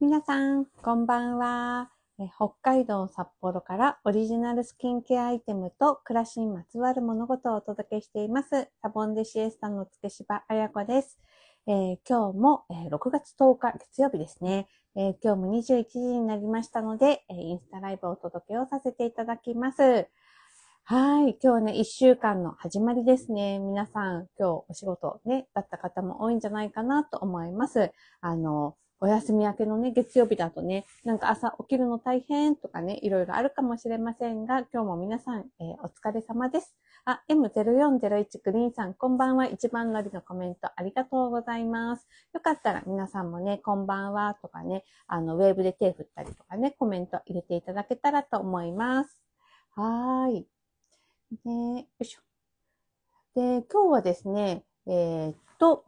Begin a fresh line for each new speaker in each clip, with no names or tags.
皆さん、こんばんは。北海道札幌からオリジナルスキンケアアイテムと暮らしにまつわる物事をお届けしています。サボンデシエスタのつけしばあやこです。えー、今日も、え6月10日月曜日ですね、えー、今日も21時になりましたので、えインスタライブをお届けをさせていただきます。はい。今日はね、一週間の始まりですね。皆さん、今日お仕事ね、だった方も多いんじゃないかなと思います。あの、お休み明けのね、月曜日だとね、なんか朝起きるの大変とかね、いろいろあるかもしれませんが、今日も皆さん、えー、お疲れ様です。あ、M0401 グリーンさん、こんばんは。一番乗りのコメントありがとうございます。よかったら皆さんもね、こんばんはとかね、あの、ウェーブで手振ったりとかね、コメント入れていただけたらと思います。はーい。ね、よいしょ。で、今日はですね、えー、っと、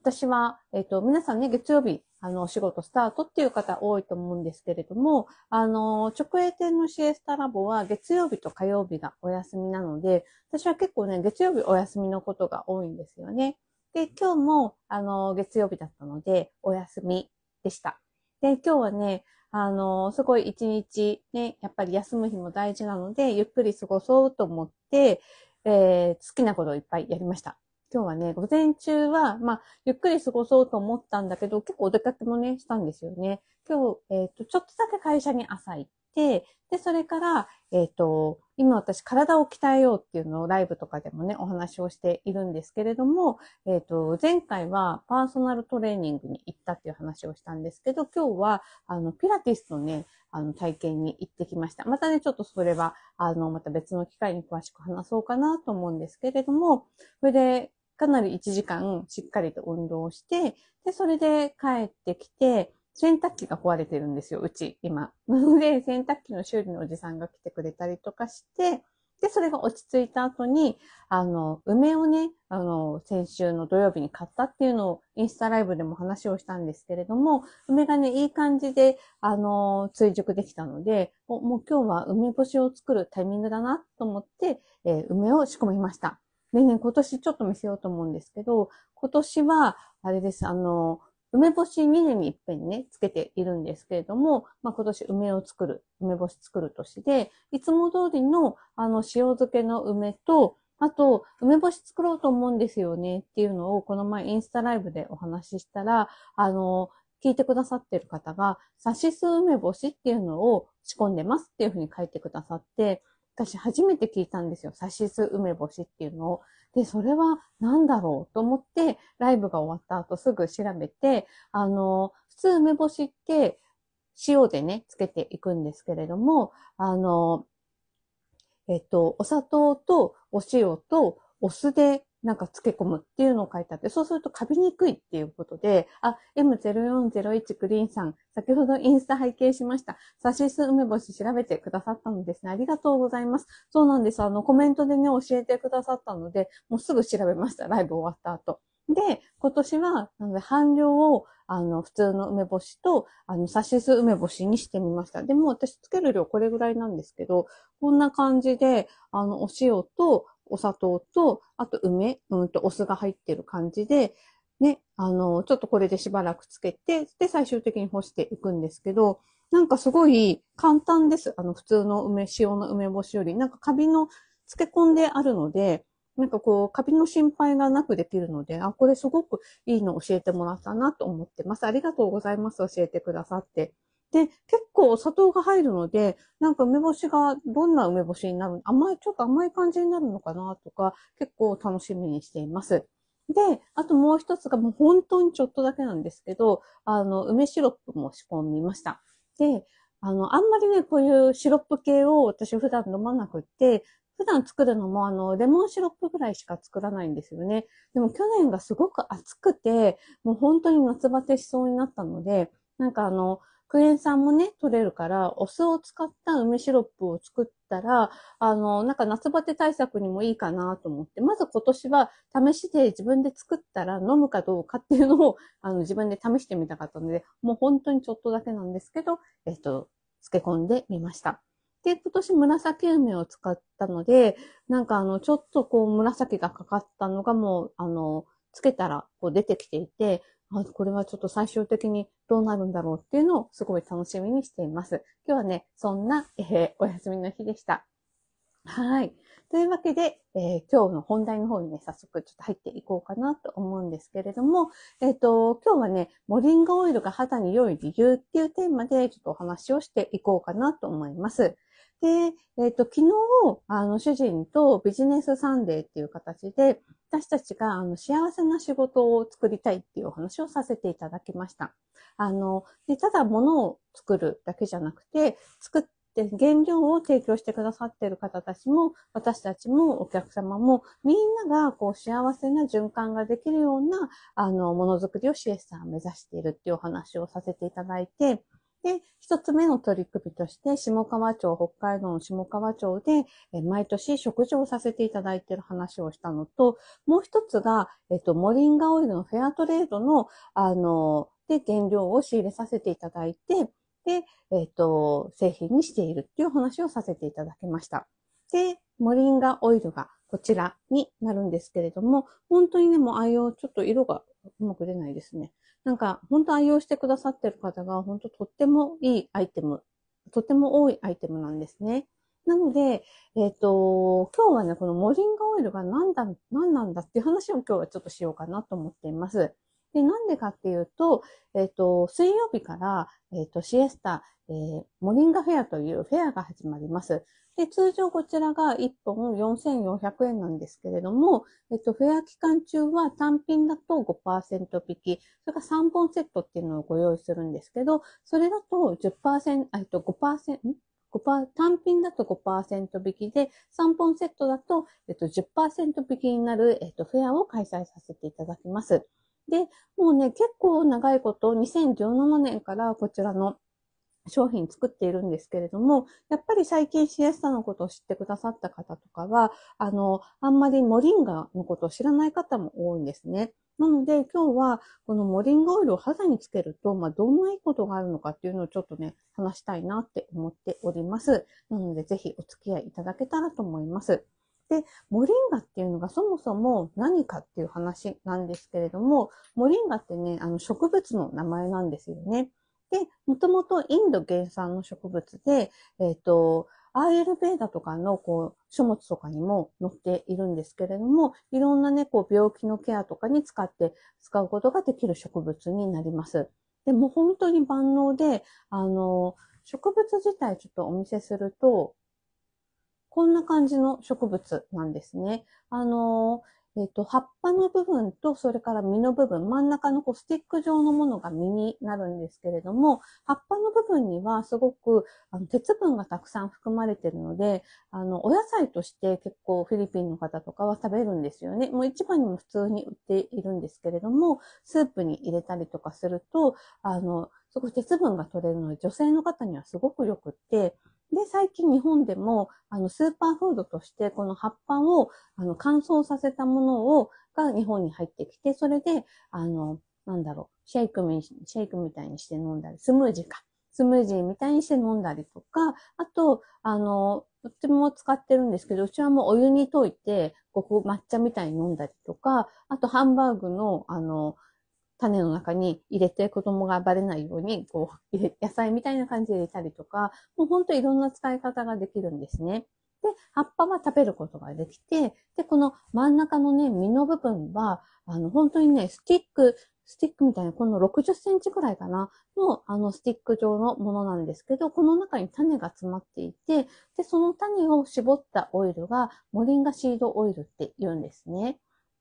私は、えー、っと、皆さんね、月曜日あの、お仕事スタートっていう方多いと思うんですけれども、あの、直営店のシエスタラボは月曜日と火曜日がお休みなので、私は結構ね、月曜日お休みのことが多いんですよね。で、今日も、あの、月曜日だったので、お休みでした。で、今日はね、あの、すごい一日ね、やっぱり休む日も大事なので、ゆっくり過ごそうと思って、えー、好きなことをいっぱいやりました。今日はね、午前中は、まあ、ゆっくり過ごそうと思ったんだけど、結構お出かけもね、したんですよね。今日、えっ、ー、と、ちょっとだけ会社に朝行って、で、それから、えっ、ー、と、今私体を鍛えようっていうのをライブとかでもね、お話をしているんですけれども、えっ、ー、と、前回はパーソナルトレーニングに行ったっていう話をしたんですけど、今日は、あの、ピラティスのね、あの、体験に行ってきました。またね、ちょっとそれは、あの、また別の機会に詳しく話そうかなと思うんですけれども、それで、かなり1時間しっかりと運動して、で、それで帰ってきて、洗濯機が壊れてるんですよ、うち、今。で、洗濯機の修理のおじさんが来てくれたりとかして、で、それが落ち着いた後に、あの、梅をね、あの、先週の土曜日に買ったっていうのをインスタライブでも話をしたんですけれども、梅がね、いい感じで、あの、追熟できたので、もう今日は梅干しを作るタイミングだなと思って、えー、梅を仕込みました。ね、今年ちょっと見せようと思うんですけど、今年は、あれです、あの、梅干し2年に一遍ね、つけているんですけれども、まあ、今年梅を作る、梅干し作る年で、いつも通りの、あの、塩漬けの梅と、あと、梅干し作ろうと思うんですよねっていうのを、この前インスタライブでお話ししたら、あの、聞いてくださってる方が、さしす梅干しっていうのを仕込んでますっていうふうに書いてくださって、私初めて聞いたんですよ。サシス梅干しっていうのを。で、それは何だろうと思って、ライブが終わった後すぐ調べて、あの、普通梅干しって塩でね、つけていくんですけれども、あの、えっと、お砂糖とお塩とお酢でなんか付け込むっていうのを書いてあって、そうするとカビにくいっていうことで、あ、M0401 グリーンさん、先ほどインスタ拝見しました。サシス梅干し調べてくださったのですね。ありがとうございます。そうなんです。あの、コメントでね、教えてくださったので、もうすぐ調べました。ライブ終わった後。で、今年は、なので、半量を、あの、普通の梅干しと、あの、サシス梅干しにしてみました。でも、私つける量これぐらいなんですけど、こんな感じで、あの、お塩と、お砂糖と、あと梅、うんとお酢が入ってる感じで、ね、あの、ちょっとこれでしばらくつけて、で、最終的に干していくんですけど、なんかすごい簡単です。あの、普通の梅、塩の梅干しより、なんかカビの漬け込んであるので、なんかこう、カビの心配がなくできるので、あ、これすごくいいの教えてもらったなと思ってます。ありがとうございます。教えてくださって。で、結構お砂糖が入るので、なんか梅干しがどんな梅干しになる、甘い、ちょっと甘い感じになるのかなとか、結構楽しみにしています。で、あともう一つがもう本当にちょっとだけなんですけど、あの、梅シロップも仕込みました。で、あの、あんまりね、こういうシロップ系を私普段飲まなくって、普段作るのもあの、レモンシロップぐらいしか作らないんですよね。でも去年がすごく暑くて、もう本当に夏バテしそうになったので、なんかあの、クエン酸もね、取れるから、お酢を使った梅シロップを作ったら、あの、なんか夏バテ対策にもいいかなと思って、まず今年は試して自分で作ったら飲むかどうかっていうのを、あの、自分で試してみたかったので、もう本当にちょっとだけなんですけど、えっと、漬け込んでみました。で、今年紫梅を使ったので、なんかあの、ちょっとこう紫がかかったのがもう、あの、つけたらこう出てきていて、あ、これはちょっと最終的にどうなるんだろうっていうのをすごい楽しみにしています。今日はね、そんな、えー、お休みの日でした。はい。というわけで、えー、今日の本題の方にね、早速ちょっと入っていこうかなと思うんですけれども、えっ、ー、と、今日はね、モリンガオイルが肌に良い理由っていうテーマでちょっとお話をしていこうかなと思います。で、えっ、ー、と、昨日、あの、主人とビジネスサンデーっていう形で、私たちがあの幸せな仕事を作りたいっていうお話をさせていただきました。あの、でただ物を作るだけじゃなくて、作って原料を提供してくださっている方たちも、私たちもお客様も、みんながこう幸せな循環ができるような、あの、ものづくりをシエスさんは目指しているっていうお話をさせていただいて、で、一つ目の取り組みとして、下川町、北海道の下川町で、え毎年食事をさせていただいている話をしたのと、もう一つが、えっ、と、モリンガオイルのフェアトレードの、あの、で、原料を仕入れさせていただいて、で、えっ、と、製品にしているっていう話をさせていただきました。で、モリンガオイルがこちらになるんですけれども、本当にね、もう愛用、ちょっと色がうまく出ないですね。なんか、本当愛用してくださってる方が、本当とってもいいアイテム、とっても多いアイテムなんですね。なので、えっ、ー、と、今日はね、このモリンガオイルが何だ、何なんだっていう話を今日はちょっとしようかなと思っています。で、なんでかっていうと、えっ、ー、と、水曜日から、えっ、ー、と、シエスタ、えー、モリンガフェアというフェアが始まります。で、通常こちらが1本4400円なんですけれども、えっと、フェア期間中は単品だと5%引き、それから3本セットっていうのをご用意するんですけど、それだと10%、えっと5%、5%、単品だと5%引きで、3本セットだと、えっと、10%引きになる、えっと、フェアを開催させていただきます。で、もうね、結構長いこと、2017年からこちらの商品作っているんですけれども、やっぱり最近シエスタのことを知ってくださった方とかは、あの、あんまりモリンガのことを知らない方も多いんですね。なので今日はこのモリンガオイルを肌につけると、まあ、どんないいことがあるのかっていうのをちょっとね、話したいなって思っております。なのでぜひお付き合いいただけたらと思います。で、モリンガっていうのがそもそも何かっていう話なんですけれども、モリンガってね、あの植物の名前なんですよね。で、もともとインド原産の植物で、えっ、ー、と、アーユルベーダとかのこう書物とかにも載っているんですけれども、いろんなね、こう病気のケアとかに使って、使うことができる植物になります。でも本当に万能で、あの、植物自体ちょっとお見せすると、こんな感じの植物なんですね。あの、えっ、と、葉っぱの部分と、それから実の部分、真ん中のこうスティック状のものが実になるんですけれども、葉っぱの部分にはすごくあの鉄分がたくさん含まれてるので、あの、お野菜として結構フィリピンの方とかは食べるんですよね。もう市場にも普通に売っているんですけれども、スープに入れたりとかすると、あの、すごく鉄分が取れるので、女性の方にはすごく良くって、で、最近日本でも、あの、スーパーフードとして、この葉っぱを、あの、乾燥させたものを、が日本に入ってきて、それで、あの、なんだろう、シェイクみ、シェイクみたいにして飲んだり、スムージーか。スムージーみたいにして飲んだりとか、あと、あの、とっても使ってるんですけど、うちはもうお湯に溶いて、ここ抹茶みたいに飲んだりとか、あとハンバーグの、あの、種の中に入れて子供が暴れないように、こう、野菜みたいな感じで入れたりとか、もうほんといろんな使い方ができるんですね。で、葉っぱは食べることができて、で、この真ん中のね、実の部分は、あの、本当にね、スティック、スティックみたいな、この60センチくらいかな、の、あの、スティック状のものなんですけど、この中に種が詰まっていて、で、その種を絞ったオイルが、モリンガシードオイルって言うんですね。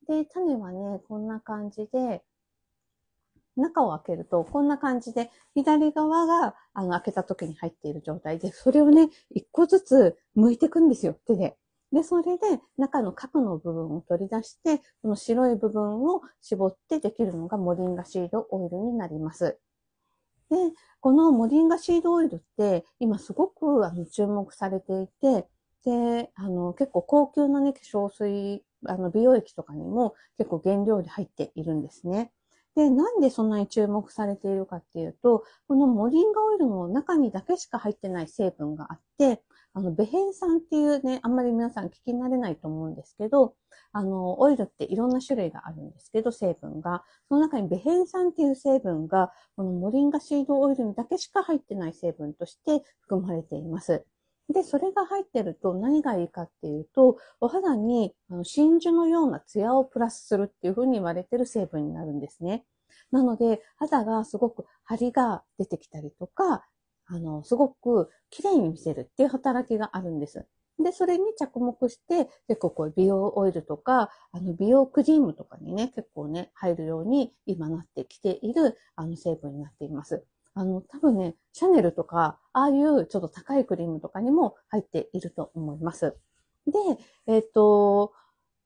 で、種はね、こんな感じで、中を開けると、こんな感じで、左側が、あの、開けた時に入っている状態で、それをね、一個ずつ剥いていくんですよ、手で。で、それで中の核の部分を取り出して、この白い部分を絞ってできるのがモリンガシードオイルになります。で、このモリンガシードオイルって今すごくあの注目されていて、で、あの結構高級なね、化粧水、あの美容液とかにも結構原料で入っているんですね。で、なんでそんなに注目されているかっていうと、このモリンガオイルの中にだけしか入ってない成分があって、あの、ベヘン酸っていうね、あんまり皆さん聞き慣れないと思うんですけど、あの、オイルっていろんな種類があるんですけど、成分が。その中にベヘン酸っていう成分が、このモリンガシードオイルにだけしか入ってない成分として含まれています。で、それが入ってると何がいいかっていうと、お肌にあの真珠のようなツヤをプラスするっていうふうに言われてる成分になるんですね。なので、肌がすごく張りが出てきたりとか、あの、すごく綺麗に見せるっていう働きがあるんです。で、それに着目して、結構こう美容オイルとか、あの美容クリームとかにね、結構ね、入るように今なってきているあの成分になっています。あの、多分ね、シャネルとか、ああいうちょっと高いクリームとかにも入っていると思います。で、えっ、ー、と、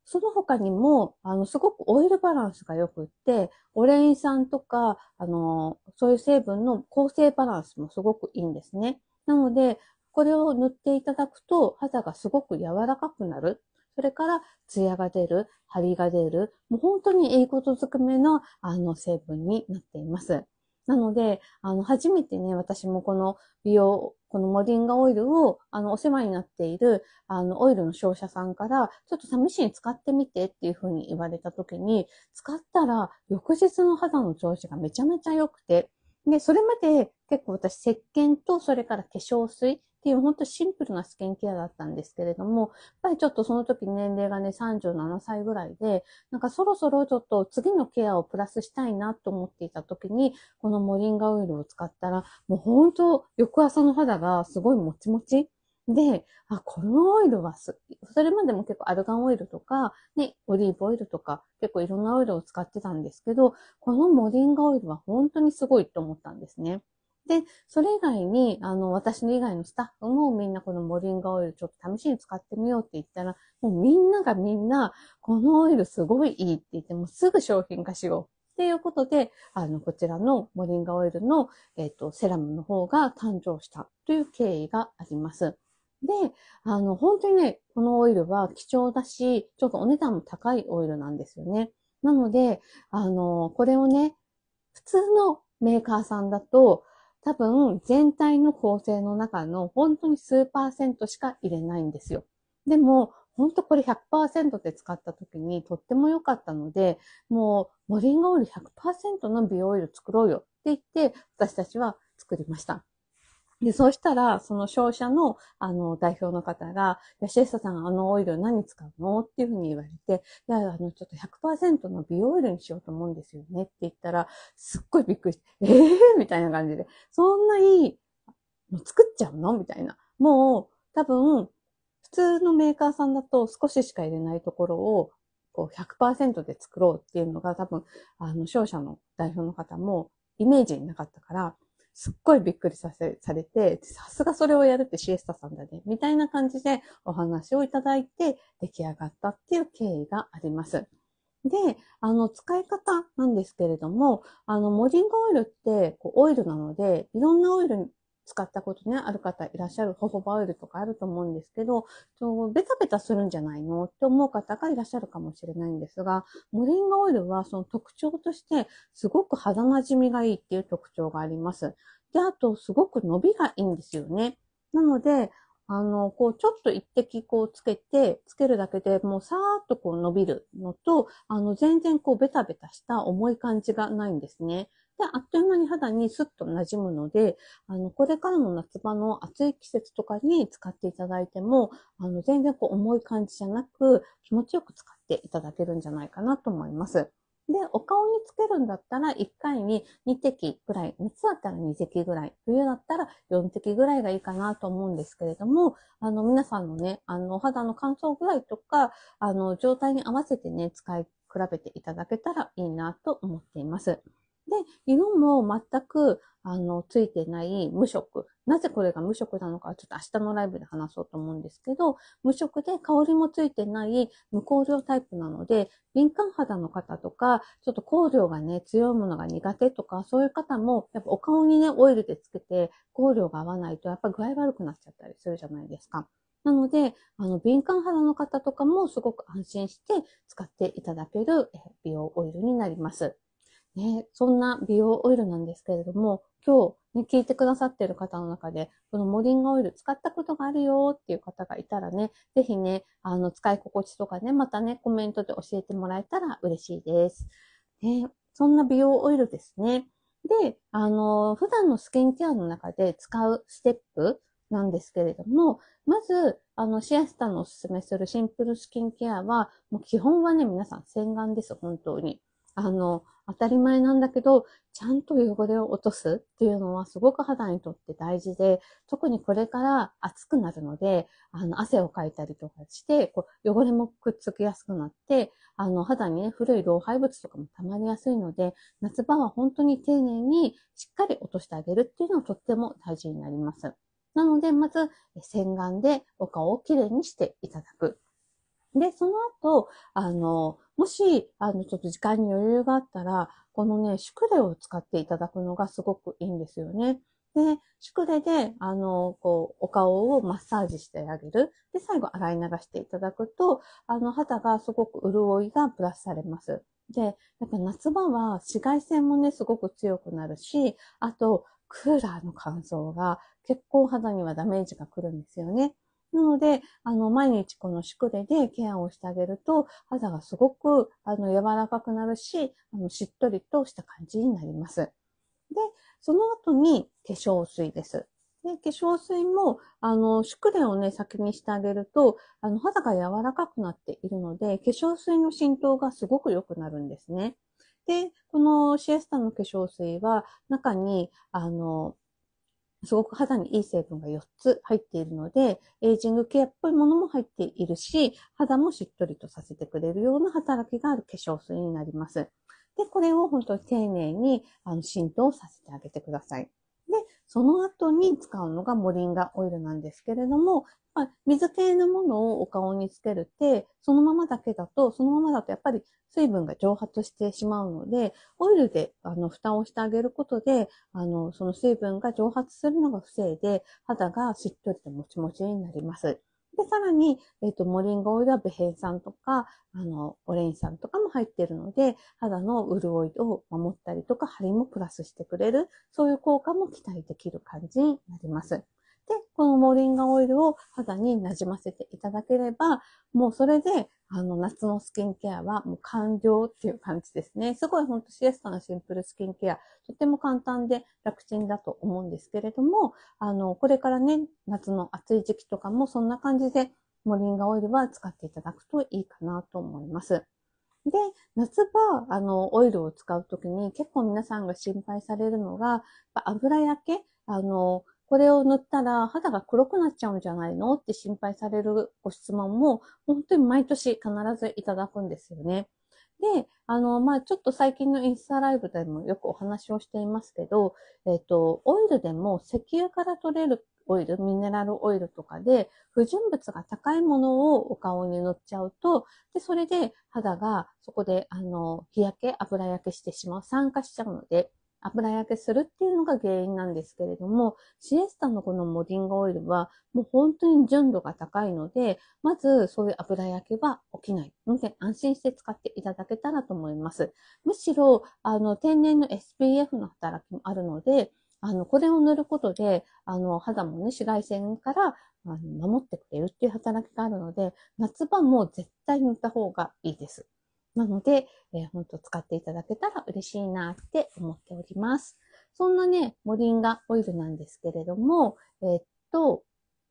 その他にも、あの、すごくオイルバランスが良くって、オレイン酸とか、あの、そういう成分の構成バランスもすごくいいんですね。なので、これを塗っていただくと、肌がすごく柔らかくなる。それから、ツヤが出る、張りが出る、もう本当にいいことずくめの、あの、成分になっています。なので、あの、初めてね、私もこの美容、このモリンガオイルを、あの、お世話になっている、あの、オイルの商社さんから、ちょっと試しに使ってみてっていう風に言われた時に、使ったら、翌日の肌の調子がめちゃめちゃ良くて、で、それまで結構私、石鹸と、それから化粧水、っていう本当シンプルなスキンケアだったんですけれども、やっぱりちょっとその時年齢がね37歳ぐらいで、なんかそろそろちょっと次のケアをプラスしたいなと思っていた時に、このモリンガオイルを使ったら、もう本当翌朝の肌がすごいもちもち。で、あ、このオイルはす、それまでも結構アルガンオイルとか、ね、オリーブオイルとか、結構いろんなオイルを使ってたんですけど、このモリンガオイルは本当にすごいと思ったんですね。で、それ以外に、あの、私の以外のスタッフもみんなこのモリンガオイルちょっと試しに使ってみようって言ったら、もうみんながみんな、このオイルすごいいいって言って、もうすぐ商品化しよう。っていうことで、あの、こちらのモリンガオイルの、えっ、ー、と、セラムの方が誕生したという経緯があります。で、あの、本当にね、このオイルは貴重だし、ちょっとお値段も高いオイルなんですよね。なので、あの、これをね、普通のメーカーさんだと、多分全体の構成の中の本当に数パーセントしか入れないんですよ。でも、本当これ100%って使った時にとっても良かったので、もうモリンガオイル100%の美容オイル作ろうよって言って、私たちは作りました。で、そうしたら、その商社の、あの、代表の方が、いや、シエスタさん、あのオイル何使うのっていうふうに言われて、いや、あの、ちょっと100%の美容オイルにしようと思うんですよねって言ったら、すっごいびっくりして、ええー、みたいな感じで、そんないいう作っちゃうのみたいな。もう、多分、普通のメーカーさんだと少ししか入れないところを、こう100%で作ろうっていうのが多分、あの、商社の代表の方もイメージになかったから、すっごいびっくりさせ、されて、さすがそれをやるってシエスタさんだね、みたいな感じでお話をいただいて出来上がったっていう経緯があります。で、あの、使い方なんですけれども、あの、モリングオイルって、こう、オイルなので、いろんなオイル使ったことね、ある方いらっしゃる、ホホバオイルとかあると思うんですけど、ベタベタするんじゃないのって思う方がいらっしゃるかもしれないんですが、モリンガオイルはその特徴として、すごく肌なじみがいいっていう特徴があります。で、あと、すごく伸びがいいんですよね。なので、あの、こう、ちょっと一滴こうつけて、つけるだけでもうさーっとこう伸びるのと、あの、全然こうベタベタした重い感じがないんですね。で、あっという間に肌にスッと馴染むので、あの、これからの夏場の暑い季節とかに使っていただいても、あの、全然こう重い感じじゃなく、気持ちよく使っていただけるんじゃないかなと思います。で、お顔につけるんだったら、1回に2滴ぐらい、夏だったら2滴ぐらい、冬だったら4滴ぐらいがいいかなと思うんですけれども、あの、皆さんのね、あの、お肌の乾燥具合とか、あの、状態に合わせてね、使い比べていただけたらいいなと思っています。で、色も全く、あの、ついてない無色。なぜこれが無色なのか、ちょっと明日のライブで話そうと思うんですけど、無色で香りもついてない無香料タイプなので、敏感肌の方とか、ちょっと香料がね、強いものが苦手とか、そういう方も、やっぱお顔にね、オイルでつけて、香料が合わないと、やっぱ具合悪くなっちゃったりするじゃないですか。なので、あの、敏感肌の方とかもすごく安心して使っていただける美容オイルになります。ね、そんな美容オイルなんですけれども、今日、ね、聞いてくださっている方の中で、このモリンガオイル使ったことがあるよっていう方がいたらね、ぜひね、あの、使い心地とかね、またね、コメントで教えてもらえたら嬉しいです。ね、そんな美容オイルですね。で、あの、普段のスキンケアの中で使うステップなんですけれども、まず、あの、シアスタのおすすめするシンプルスキンケアは、もう基本はね、皆さん洗顔です、本当に。あの、当たり前なんだけど、ちゃんと汚れを落とすっていうのはすごく肌にとって大事で、特にこれから暑くなるので、あの、汗をかいたりとかして、こう、汚れもくっつきやすくなって、あの、肌にね、古い老廃物とかも溜まりやすいので、夏場は本当に丁寧にしっかり落としてあげるっていうのはとっても大事になります。なので、まず、洗顔でお顔をきれいにしていただくで、その後、あの、もし、あの、ちょっと時間に余裕があったら、このね、シュクレを使っていただくのがすごくいいんですよね。で、シュクレで、あの、こう、お顔をマッサージしてあげる。で、最後、洗い流していただくと、あの、肌がすごく潤いがプラスされます。で、やっぱ夏場は紫外線もね、すごく強くなるし、あと、クーラーの乾燥が結構肌にはダメージが来るんですよね。なので、あの、毎日この宿毛でケアをしてあげると、肌がすごく、あの、柔らかくなるし、あの、しっとりとした感じになります。で、その後に化粧水です。で、化粧水も、あの、宿でをね、先にしてあげると、あの、肌が柔らかくなっているので、化粧水の浸透がすごく良くなるんですね。で、このシエスタの化粧水は、中に、あの、すごく肌にいい成分が4つ入っているので、エイジングケアっぽいものも入っているし、肌もしっとりとさせてくれるような働きがある化粧水になります。で、これを本当に丁寧にあの浸透させてあげてください。で、その後に使うのがモリンガオイルなんですけれども、まあ、水系のものをお顔につけるって、そのままだけだと、そのままだとやっぱり水分が蒸発してしまうので、オイルであの蓋をしてあげることで、あのその水分が蒸発するのが防いで、肌がしっとりともちもちになります。で、さらに、えっ、ー、と、モリンゴオイルはベヘン酸とか、あの、オレイン酸とかも入っているので、肌の潤いを守ったりとか、張りもプラスしてくれる、そういう効果も期待できる感じになります。で、このモリンガオイルを肌になじませていただければ、もうそれで、あの、夏のスキンケアはもう完了っていう感じですね。すごいほんとシエスタのシンプルスキンケア、とても簡単で楽ちんだと思うんですけれども、あの、これからね、夏の暑い時期とかもそんな感じで、モリンガオイルは使っていただくといいかなと思います。で、夏場、あの、オイルを使うときに結構皆さんが心配されるのが、油焼け、あの、これを塗ったら肌が黒くなっちゃうんじゃないのって心配されるご質問も、本当に毎年必ずいただくんですよね。で、あの、まあ、ちょっと最近のインスタライブでもよくお話をしていますけど、えっ、と、オイルでも石油から取れるオイル、ミネラルオイルとかで、不純物が高いものをお顔に塗っちゃうと、で、それで肌がそこで、あの、日焼け、油焼けしてしまう、酸化しちゃうので、油焼けするっていうのが原因なんですけれども、シエスタのこのモリンガオイルは、もう本当に純度が高いので、まずそういう油焼けは起きないので、安心して使っていただけたらと思います。むしろ、あの、天然の SPF の働きもあるので、あの、これを塗ることで、あの、肌もね、紫外線からあの守ってくれるっていう働きがあるので、夏場も絶対塗った方がいいです。なので、えー、使っていただけたら嬉しいなって思っております。そんなね、モリンガオイルなんですけれども、えー、っと、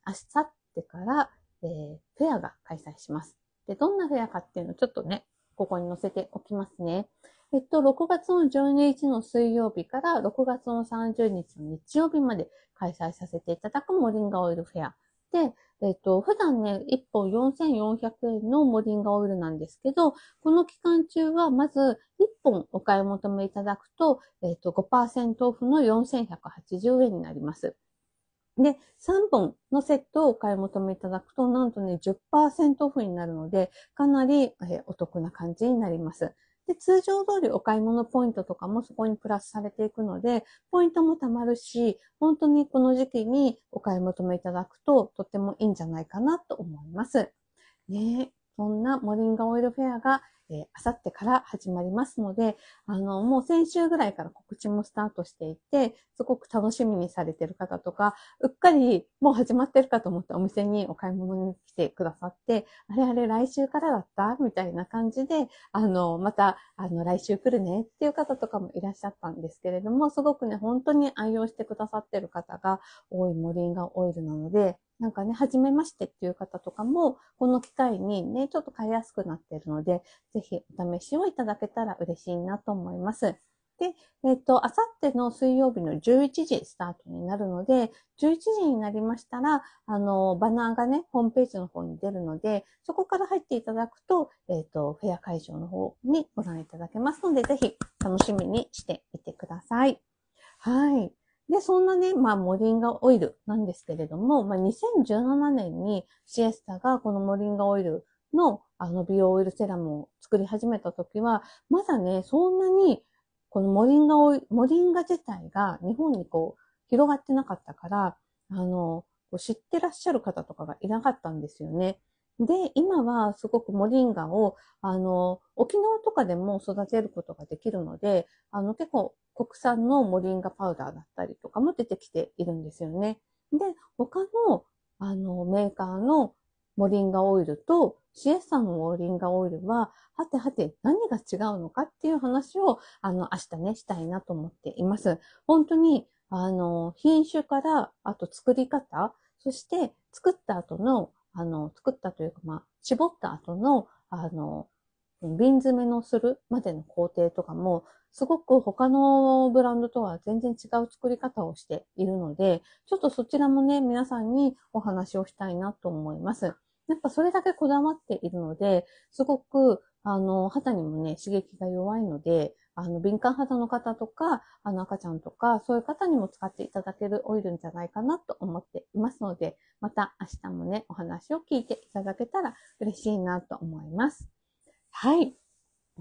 明後日から、えー、フェアが開催します。で、どんなフェアかっていうのをちょっとね、ここに載せておきますね。えっと、6月の12日の水曜日から6月の30日の日曜日まで開催させていただくモリンガオイルフェアで、えっと、普段ね、1本4400円のモリンガオイルなんですけど、この期間中はまず1本お買い求めいただくと、えっと、5%オフの4180円になります。で、3本のセットをお買い求めいただくと、なんとね、10%オフになるので、かなりお得な感じになります。で、通常通りお買い物ポイントとかもそこにプラスされていくので、ポイントも貯まるし、本当にこの時期にお買い求めいただくととってもいいんじゃないかなと思います。ねそんなモリンガオイルフェアがえあさってから始まりますので、あの、もう先週ぐらいから告知もスタートしていて、すごく楽しみにされてる方とか、うっかりもう始まってるかと思ってお店にお買い物に来てくださって、あれあれ来週からだったみたいな感じで、あの、また、あの、来週来るねっていう方とかもいらっしゃったんですけれども、すごくね、本当に愛用してくださってる方が多いモリンガオイルなので、なんかね、初めましてっていう方とかも、この機会にね、ちょっと買いやすくなっているので、ぜひお試しをいただけたら嬉しいなと思います。で、えっ、ー、と、あさっての水曜日の11時スタートになるので、11時になりましたら、あの、バナーがね、ホームページの方に出るので、そこから入っていただくと、えっ、ー、と、フェア会場の方にご覧いただけますので、ぜひ楽しみにしてみてください。はい。で、そんなね、まあ、モリンガオイルなんですけれども、まあ、2017年にシエスタがこのモリンガオイルのあの美容オイルセラムを作り始めた時は、まだね、そんなにこのモリンガオイル、モリンガ自体が日本にこう広がってなかったから、あの、知ってらっしゃる方とかがいなかったんですよね。で、今はすごくモリンガを、あの、沖縄とかでも育てることができるので、あの、結構国産のモリンガパウダーだったりとかも出てきているんですよね。で、他の、あの、メーカーのモリンガオイルとシエスタのモリンガオイルは、はてはて何が違うのかっていう話を、あの、明日ね、したいなと思っています。本当に、あの、品種から、あと作り方、そして作った後のあの、作ったというか、まあ、絞った後の、あの、瓶詰めのするまでの工程とかも、すごく他のブランドとは全然違う作り方をしているので、ちょっとそちらもね、皆さんにお話をしたいなと思います。やっぱそれだけこだわっているので、すごく、あの、肌にもね、刺激が弱いので、あの、敏感肌の方とか、あの、赤ちゃんとか、そういう方にも使っていただけるオイルじゃないかなと思っていますので、また明日もね、お話を聞いていただけたら嬉しいなと思います。はい。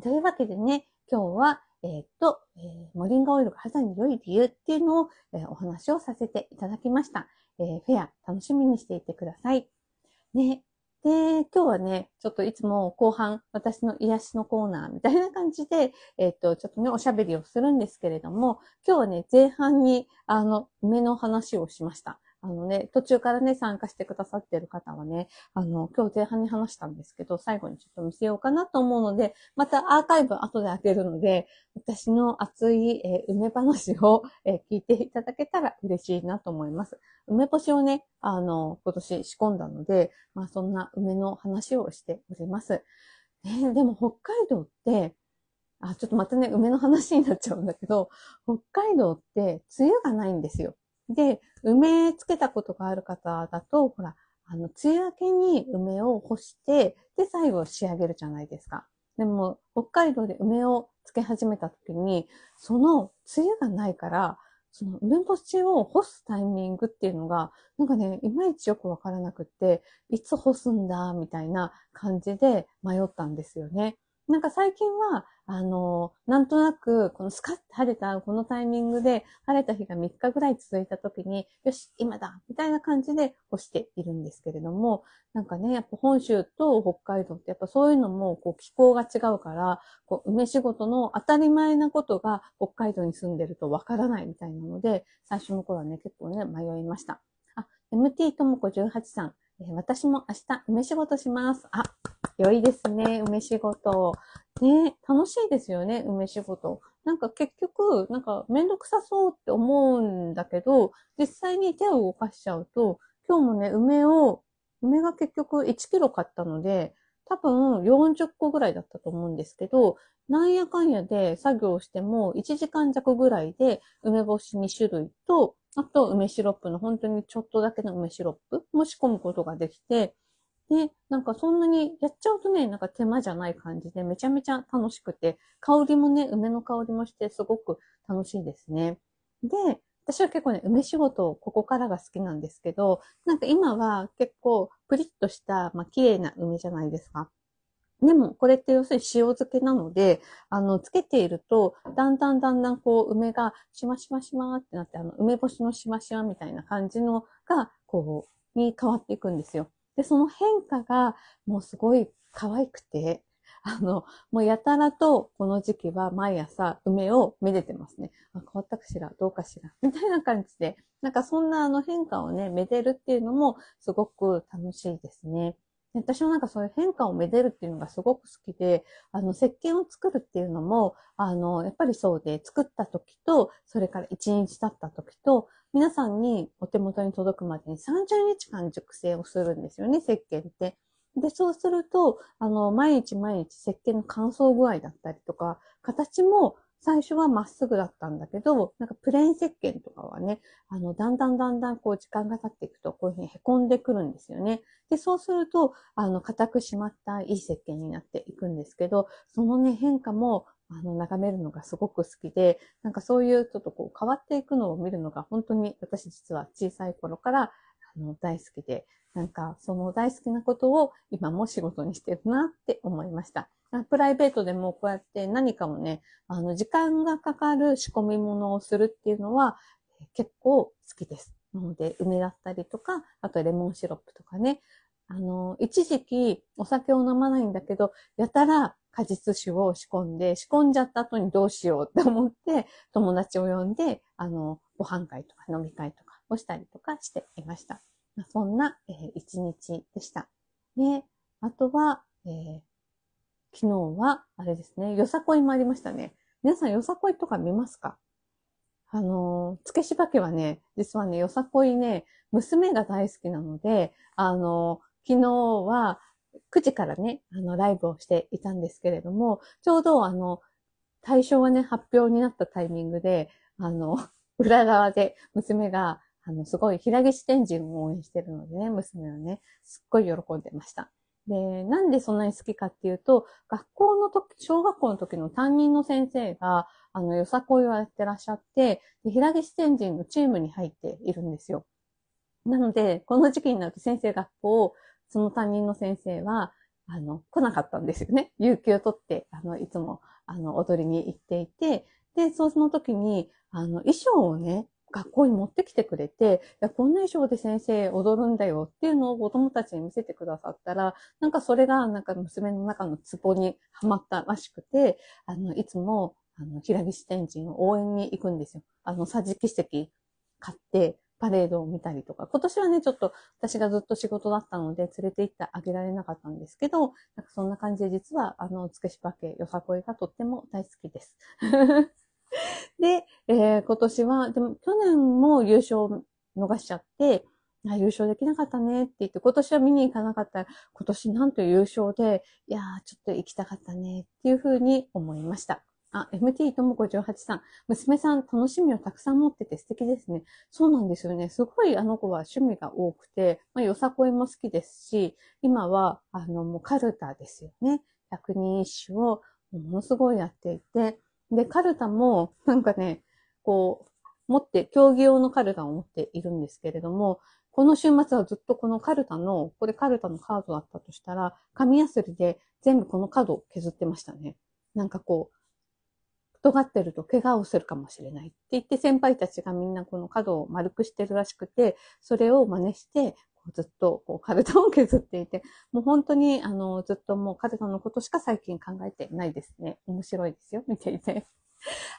というわけでね、今日は、えー、っと、えー、モリンガオイルが肌に良い理由っていうのを、えー、お話をさせていただきました。えフェア楽しみにしていてください。ね、で、今日はね、ちょっといつも後半、私の癒しのコーナーみたいな感じで、えっ、と、ちょっとね、おしゃべりをするんですけれども、今日はね、前半に、あの、梅の話をしました。あのね、途中からね、参加してくださってる方はね、あの、今日前半に話したんですけど、最後にちょっと見せようかなと思うので、またアーカイブ後で開けるので、私の熱い、えー、梅話を、えー、聞いていただけたら嬉しいなと思います。梅干しをね、あの、今年仕込んだので、まあそんな梅の話をしております。ね、でも北海道って、あ、ちょっとまたね、梅の話になっちゃうんだけど、北海道って梅雨がないんですよ。で、梅つけたことがある方だと、ほら、あの、梅雨明けに梅を干して、で、最後仕上げるじゃないですか。でも、北海道で梅をつけ始めた時に、その梅雨がないから、その梅干しを干すタイミングっていうのが、なんかね、いまいちよくわからなくって、いつ干すんだ、みたいな感じで迷ったんですよね。なんか最近は、あの、なんとなく、このスカッと晴れた、このタイミングで、晴れた日が3日ぐらい続いた時に、よし、今だみたいな感じで干しているんですけれども、なんかね、やっぱ本州と北海道って、やっぱそういうのも、こう、気候が違うから、こう、梅仕事の当たり前なことが、北海道に住んでるとわからないみたいなので、最初の頃はね、結構ね、迷いました。あ、MT ともこ18さん、私も明日、梅仕事します。あ、良いですね、梅仕事。ね、楽しいですよね、梅仕事。なんか結局、なんかめんどくさそうって思うんだけど、実際に手を動かしちゃうと、今日もね、梅を、梅が結局1キロ買ったので、多分40個ぐらいだったと思うんですけど、なんやかんやで作業しても1時間弱ぐらいで梅干し2種類と、あと梅シロップの本当にちょっとだけの梅シロップも仕込むことができて、で、なんかそんなにやっちゃうとね、なんか手間じゃない感じでめちゃめちゃ楽しくて、香りもね、梅の香りもしてすごく楽しいですね。で、私は結構ね、梅仕事、ここからが好きなんですけど、なんか今は結構プリッとした、まあ綺麗な梅じゃないですか。でも、これって要するに塩漬けなので、あの、つけていると、だんだんだんだんこう、梅が、しましましまってなって、あの、梅干しのしましまみたいな感じのが、こう、に変わっていくんですよ。で、その変化がもうすごい可愛くて、あの、もうやたらとこの時期は毎朝梅をめでてますね。あ、変わったかしらどうかしらみたいな感じで、なんかそんなあの変化をね、めでるっていうのもすごく楽しいですね。私もなんかそういう変化をめでるっていうのがすごく好きで、あの、石鹸を作るっていうのも、あの、やっぱりそうで、作った時と、それから1日経った時と、皆さんにお手元に届くまでに30日間熟成をするんですよね、石鹸って。で、そうすると、あの、毎日毎日石鹸の乾燥具合だったりとか、形も最初はまっすぐだったんだけど、なんかプレーン石鹸とかはね、あの、だんだんだんだんこう時間が経っていくと、こういうふうに凹んでくるんですよね。で、そうすると、あの、硬くしまったいい石鹸になっていくんですけど、そのね、変化もあの、眺めるのがすごく好きで、なんかそういうちょっとこう変わっていくのを見るのが本当に私実は小さい頃からあの大好きで、なんかその大好きなことを今も仕事にしてるなって思いました。プライベートでもこうやって何かをね、あの時間がかかる仕込み物をするっていうのは結構好きです。なので梅だったりとか、あとレモンシロップとかね、あの、一時期お酒を飲まないんだけど、やたら果実酒を仕込んで、仕込んじゃった後にどうしようって思って、友達を呼んで、あの、ご飯会とか飲み会とかをしたりとかしていました。そんな、えー、一日でした。で、あとは、えー、昨日は、あれですね、よさこいもありましたね。皆さんよさこいとか見ますかあのー、つけしばけはね、実はね、よさこいね、娘が大好きなので、あのー、昨日は、9時からね、あの、ライブをしていたんですけれども、ちょうどあの、対象がね、発表になったタイミングで、あの、裏側で娘が、あの、すごい平岸天神を応援してるのでね、娘はね、すっごい喜んでました。で、なんでそんなに好きかっていうと、学校の時、小学校の時の担任の先生が、あの、よさこいをやってらっしゃって、で平岸天神のチームに入っているんですよ。なので、この時期になると先生学校をその担任の先生は、あの、来なかったんですよね。有給を取って、あの、いつも、あの、踊りに行っていて、で、その時に、あの、衣装をね、学校に持ってきてくれて、こんな衣装で先生踊るんだよっていうのを子供たちに見せてくださったら、なんかそれがなんか娘の中のツボにはまったらしくて、あの、いつも、あの、平岸天神を応援に行くんですよ。あの、桟敷席買って、パレードを見たりとか、今年はね、ちょっと私がずっと仕事だったので連れて行ってあげられなかったんですけど、なんかそんな感じで実は、あの、つけしばけ、よさこいがとっても大好きです。で、えー、今年は、でも去年も優勝逃しちゃって、あ優勝できなかったねって言って、今年は見に行かなかったら、今年なんと優勝で、いやー、ちょっと行きたかったねっていうふうに思いました。あ、MT ともこ18さん。娘さん、楽しみをたくさん持ってて素敵ですね。そうなんですよね。すごいあの子は趣味が多くて、まあ、よさこいも好きですし、今は、あの、もうカルタですよね。百人一首をものすごいやっていて、で、カルタも、なんかね、こう、持って、競技用のカルタを持っているんですけれども、この週末はずっとこのカルタの、これカルタのカードだったとしたら、紙やすりで全部この角を削ってましたね。なんかこう、尖ってると怪我をするかもしれないって言って先輩たちがみんなこの角を丸くしてるらしくて、それを真似して、ずっとこうカルトを削っていて、もう本当にあのずっともうカルタのことしか最近考えてないですね。面白いですよ、見ていて。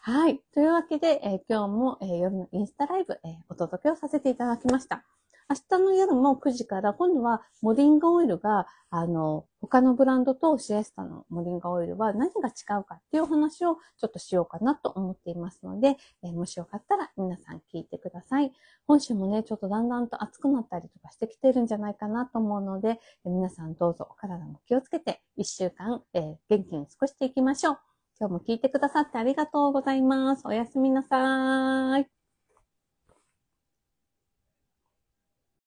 はい。というわけで、えー、今日も、えー、夜のインスタライブ、えー、お届けをさせていただきました。明日の夜も9時から今度はモリンガオイルが、あの、他のブランドとシエスタのモリンガオイルは何が違うかっていう話をちょっとしようかなと思っていますので、えもしよかったら皆さん聞いてください。本週もね、ちょっとだんだんと暑くなったりとかしてきてるんじゃないかなと思うので、え皆さんどうぞお体も気をつけて1週間、えー、元気に過ごしていきましょう。今日も聞いてくださってありがとうございます。おやすみなさーい。